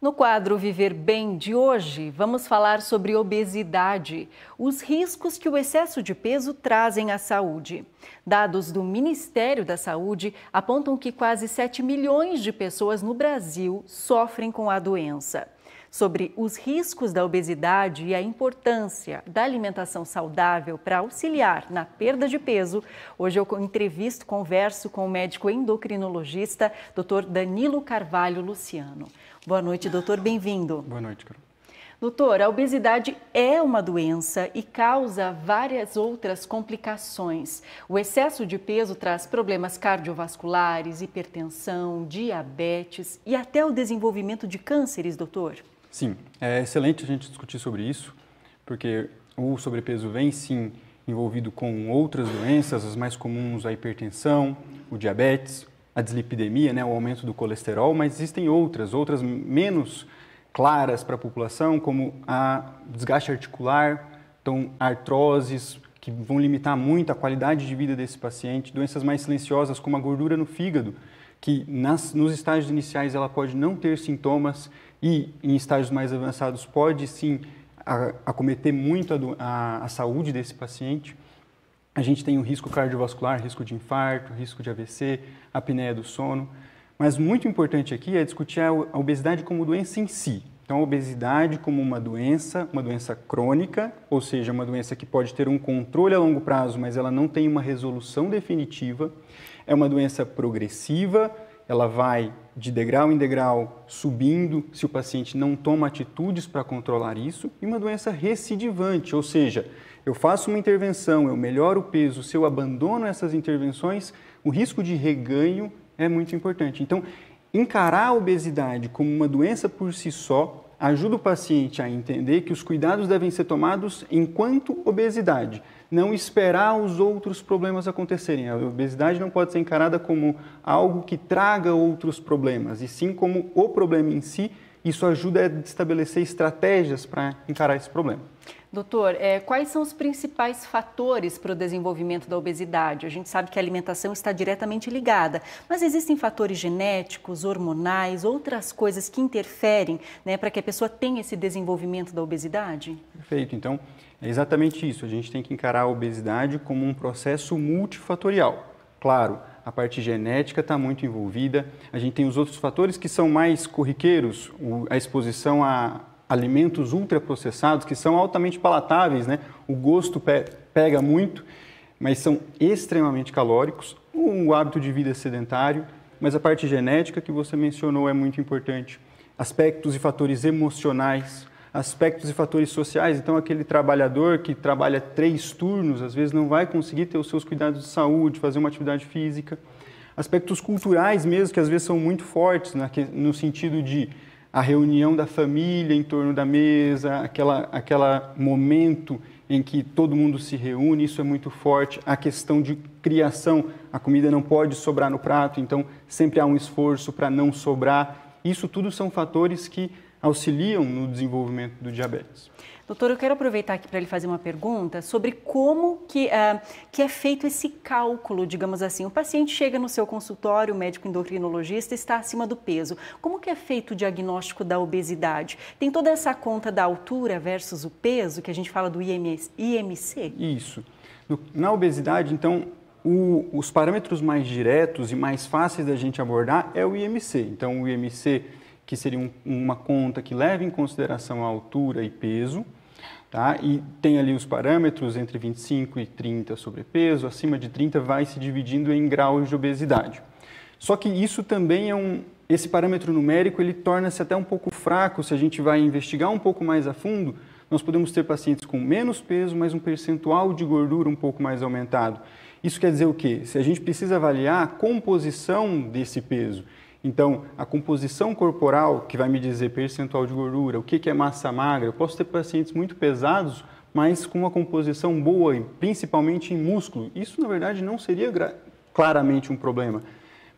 No quadro Viver Bem de hoje, vamos falar sobre obesidade, os riscos que o excesso de peso trazem à saúde. Dados do Ministério da Saúde apontam que quase 7 milhões de pessoas no Brasil sofrem com a doença sobre os riscos da obesidade e a importância da alimentação saudável para auxiliar na perda de peso, hoje eu entrevisto, converso com o médico endocrinologista, Dr. Danilo Carvalho Luciano. Boa noite, doutor, bem-vindo. Boa noite, Carol. Doutor, a obesidade é uma doença e causa várias outras complicações. O excesso de peso traz problemas cardiovasculares, hipertensão, diabetes e até o desenvolvimento de cânceres, doutor? Sim, é excelente a gente discutir sobre isso, porque o sobrepeso vem sim envolvido com outras doenças, as mais comuns a hipertensão, o diabetes, a dislipidemia, né, o aumento do colesterol, mas existem outras, outras menos claras para a população, como a desgaste articular, então artroses que vão limitar muito a qualidade de vida desse paciente, doenças mais silenciosas como a gordura no fígado, que nas, nos estágios iniciais ela pode não ter sintomas e em estágios mais avançados pode sim acometer muito a, a, a saúde desse paciente. A gente tem o risco cardiovascular, risco de infarto, risco de AVC, apneia do sono. Mas muito importante aqui é discutir a obesidade como doença em si. Então, a obesidade como uma doença, uma doença crônica, ou seja, uma doença que pode ter um controle a longo prazo, mas ela não tem uma resolução definitiva. É uma doença progressiva, ela vai de degrau em degrau subindo se o paciente não toma atitudes para controlar isso, e uma doença recidivante, ou seja, eu faço uma intervenção, eu melhoro o peso, se eu abandono essas intervenções, o risco de reganho é muito importante. Então, encarar a obesidade como uma doença por si só ajuda o paciente a entender que os cuidados devem ser tomados enquanto obesidade, não esperar os outros problemas acontecerem. A obesidade não pode ser encarada como algo que traga outros problemas, e sim como o problema em si isso ajuda a estabelecer estratégias para encarar esse problema. Doutor, é, quais são os principais fatores para o desenvolvimento da obesidade? A gente sabe que a alimentação está diretamente ligada, mas existem fatores genéticos, hormonais, outras coisas que interferem né, para que a pessoa tenha esse desenvolvimento da obesidade? Perfeito. Então, é exatamente isso. A gente tem que encarar a obesidade como um processo multifatorial. Claro, a parte genética está muito envolvida. A gente tem os outros fatores que são mais corriqueiros, a exposição a alimentos ultraprocessados, que são altamente palatáveis, né? O gosto pe pega muito, mas são extremamente calóricos. O hábito de vida é sedentário, mas a parte genética que você mencionou é muito importante. Aspectos e fatores emocionais, aspectos e fatores sociais. Então, aquele trabalhador que trabalha três turnos, às vezes não vai conseguir ter os seus cuidados de saúde, fazer uma atividade física. Aspectos culturais mesmo, que às vezes são muito fortes, né? no sentido de a reunião da família em torno da mesa, aquela, aquela momento em que todo mundo se reúne, isso é muito forte. A questão de criação, a comida não pode sobrar no prato, então sempre há um esforço para não sobrar. Isso tudo são fatores que auxiliam no desenvolvimento do diabetes. Doutor, eu quero aproveitar aqui para lhe fazer uma pergunta sobre como que, uh, que é feito esse cálculo, digamos assim. O paciente chega no seu consultório, o médico endocrinologista está acima do peso. Como que é feito o diagnóstico da obesidade? Tem toda essa conta da altura versus o peso, que a gente fala do IMS, IMC? Isso. No, na obesidade, então, o, os parâmetros mais diretos e mais fáceis da gente abordar é o IMC. Então, o IMC que seria um, uma conta que leva em consideração a altura e peso, tá? E tem ali os parâmetros entre 25 e 30 sobrepeso, acima de 30 vai se dividindo em graus de obesidade. Só que isso também é um esse parâmetro numérico, ele torna-se até um pouco fraco se a gente vai investigar um pouco mais a fundo. Nós podemos ter pacientes com menos peso, mas um percentual de gordura um pouco mais aumentado. Isso quer dizer o quê? Se a gente precisa avaliar a composição desse peso. Então, a composição corporal, que vai me dizer percentual de gordura, o que é massa magra, eu posso ter pacientes muito pesados, mas com uma composição boa, principalmente em músculo. Isso, na verdade, não seria claramente um problema.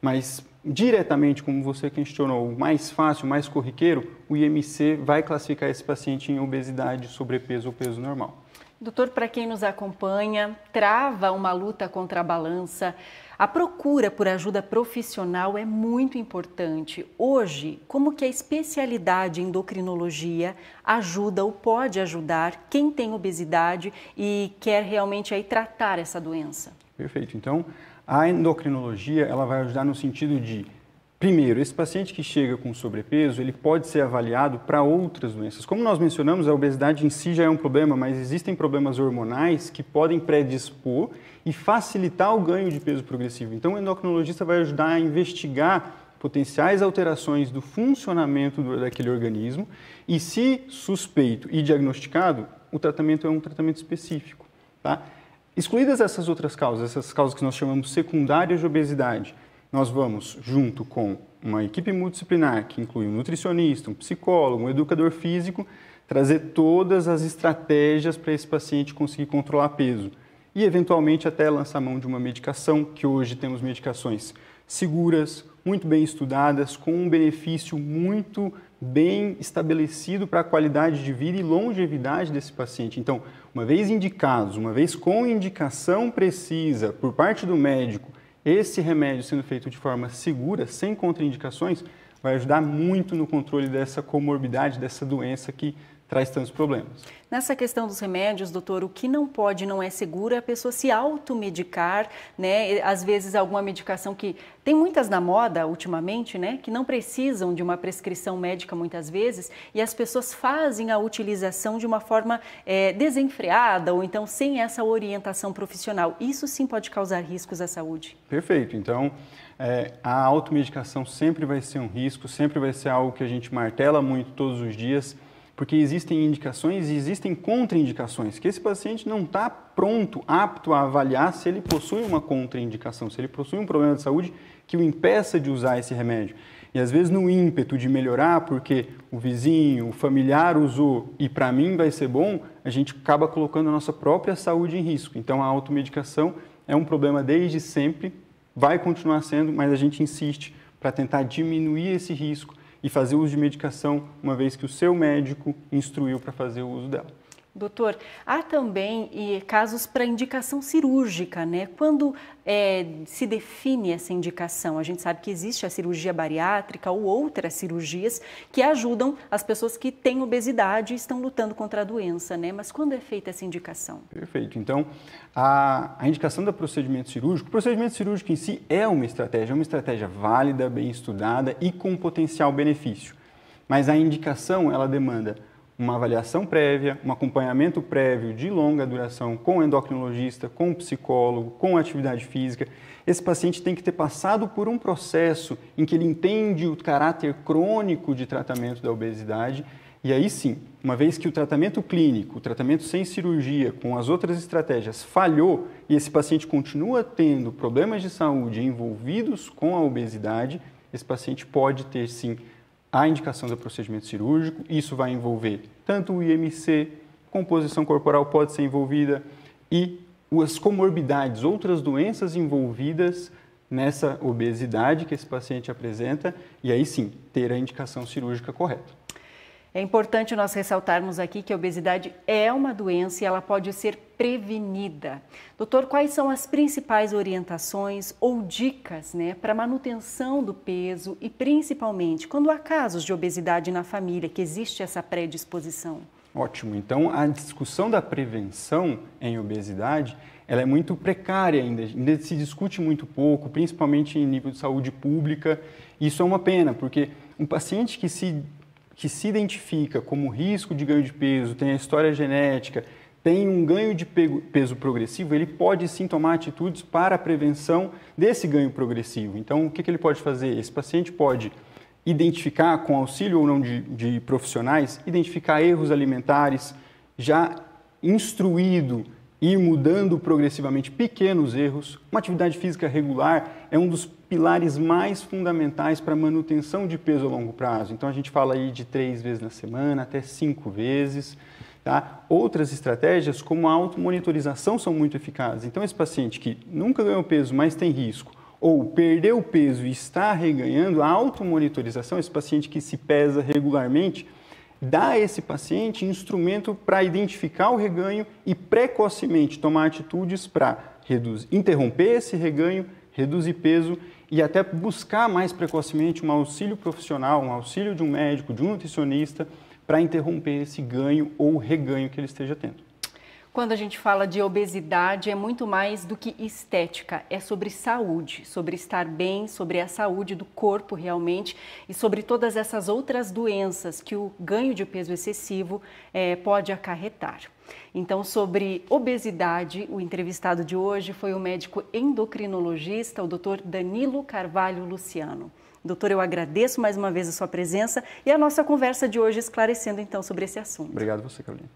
Mas, diretamente, como você questionou, mais fácil, mais corriqueiro, o IMC vai classificar esse paciente em obesidade, sobrepeso ou peso normal. Doutor, para quem nos acompanha, trava uma luta contra a balança a procura por ajuda profissional é muito importante. Hoje, como que a especialidade em endocrinologia ajuda ou pode ajudar quem tem obesidade e quer realmente aí tratar essa doença? Perfeito. Então, a endocrinologia, ela vai ajudar no sentido de Primeiro, esse paciente que chega com sobrepeso, ele pode ser avaliado para outras doenças. Como nós mencionamos, a obesidade em si já é um problema, mas existem problemas hormonais que podem predispor e facilitar o ganho de peso progressivo. Então, o endocrinologista vai ajudar a investigar potenciais alterações do funcionamento daquele organismo e, se suspeito e diagnosticado, o tratamento é um tratamento específico. Tá? Excluídas essas outras causas, essas causas que nós chamamos secundárias de obesidade, nós vamos, junto com uma equipe multidisciplinar, que inclui um nutricionista, um psicólogo, um educador físico, trazer todas as estratégias para esse paciente conseguir controlar peso e, eventualmente, até lançar mão de uma medicação, que hoje temos medicações seguras, muito bem estudadas, com um benefício muito bem estabelecido para a qualidade de vida e longevidade desse paciente. Então, uma vez indicados, uma vez com indicação precisa por parte do médico esse remédio sendo feito de forma segura, sem contraindicações, vai ajudar muito no controle dessa comorbidade, dessa doença que traz tantos problemas. Nessa questão dos remédios, doutor, o que não pode, não é seguro é a pessoa se automedicar, né? Às vezes alguma medicação que tem muitas na moda ultimamente, né? Que não precisam de uma prescrição médica muitas vezes e as pessoas fazem a utilização de uma forma é, desenfreada ou então sem essa orientação profissional. Isso sim pode causar riscos à saúde. Perfeito. Então, é, a automedicação sempre vai ser um risco, sempre vai ser algo que a gente martela muito todos os dias porque existem indicações e existem contraindicações, que esse paciente não está pronto, apto a avaliar se ele possui uma contraindicação, se ele possui um problema de saúde que o impeça de usar esse remédio. E às vezes no ímpeto de melhorar, porque o vizinho, o familiar usou e para mim vai ser bom, a gente acaba colocando a nossa própria saúde em risco. Então a automedicação é um problema desde sempre, vai continuar sendo, mas a gente insiste para tentar diminuir esse risco e fazer uso de medicação uma vez que o seu médico instruiu para fazer o uso dela. Doutor, há também casos para indicação cirúrgica, né? Quando é, se define essa indicação? A gente sabe que existe a cirurgia bariátrica ou outras cirurgias que ajudam as pessoas que têm obesidade e estão lutando contra a doença, né? Mas quando é feita essa indicação? Perfeito. Então, a, a indicação do procedimento cirúrgico, o procedimento cirúrgico em si é uma estratégia, é uma estratégia válida, bem estudada e com potencial benefício. Mas a indicação, ela demanda uma avaliação prévia, um acompanhamento prévio de longa duração com endocrinologista, com psicólogo, com atividade física. Esse paciente tem que ter passado por um processo em que ele entende o caráter crônico de tratamento da obesidade. E aí sim, uma vez que o tratamento clínico, o tratamento sem cirurgia, com as outras estratégias, falhou e esse paciente continua tendo problemas de saúde envolvidos com a obesidade, esse paciente pode ter sim a indicação do procedimento cirúrgico. Isso vai envolver tanto o IMC, composição corporal pode ser envolvida e as comorbidades, outras doenças envolvidas nessa obesidade que esse paciente apresenta, e aí sim ter a indicação cirúrgica correta. É importante nós ressaltarmos aqui que a obesidade é uma doença e ela pode ser prevenida. Doutor, quais são as principais orientações ou dicas né, para manutenção do peso e principalmente quando há casos de obesidade na família, que existe essa predisposição? Ótimo. Então, a discussão da prevenção em obesidade, ela é muito precária ainda. Ainda se discute muito pouco, principalmente em nível de saúde pública. Isso é uma pena, porque um paciente que se que se identifica como risco de ganho de peso, tem a história genética, tem um ganho de peso progressivo, ele pode sim tomar atitudes para a prevenção desse ganho progressivo. Então, o que, que ele pode fazer? Esse paciente pode identificar, com auxílio ou não de, de profissionais, identificar erros alimentares, já instruído e ir mudando progressivamente pequenos erros. Uma atividade física regular é um dos pilares mais fundamentais para manutenção de peso a longo prazo. Então a gente fala aí de três vezes na semana até cinco vezes. Tá? Outras estratégias, como a automonitorização, são muito eficazes. Então, esse paciente que nunca ganhou peso, mas tem risco, ou perdeu peso e está reganhando, a automonitorização, esse paciente que se pesa regularmente, dá a esse paciente instrumento para identificar o reganho e precocemente tomar atitudes para interromper esse reganho, reduzir peso e até buscar mais precocemente um auxílio profissional, um auxílio de um médico, de um nutricionista, para interromper esse ganho ou reganho que ele esteja tendo. Quando a gente fala de obesidade, é muito mais do que estética, é sobre saúde, sobre estar bem, sobre a saúde do corpo realmente e sobre todas essas outras doenças que o ganho de peso excessivo é, pode acarretar. Então, sobre obesidade, o entrevistado de hoje foi o médico endocrinologista, o Dr. Danilo Carvalho Luciano. Doutor, eu agradeço mais uma vez a sua presença e a nossa conversa de hoje esclarecendo então sobre esse assunto. Obrigado você, Carolina.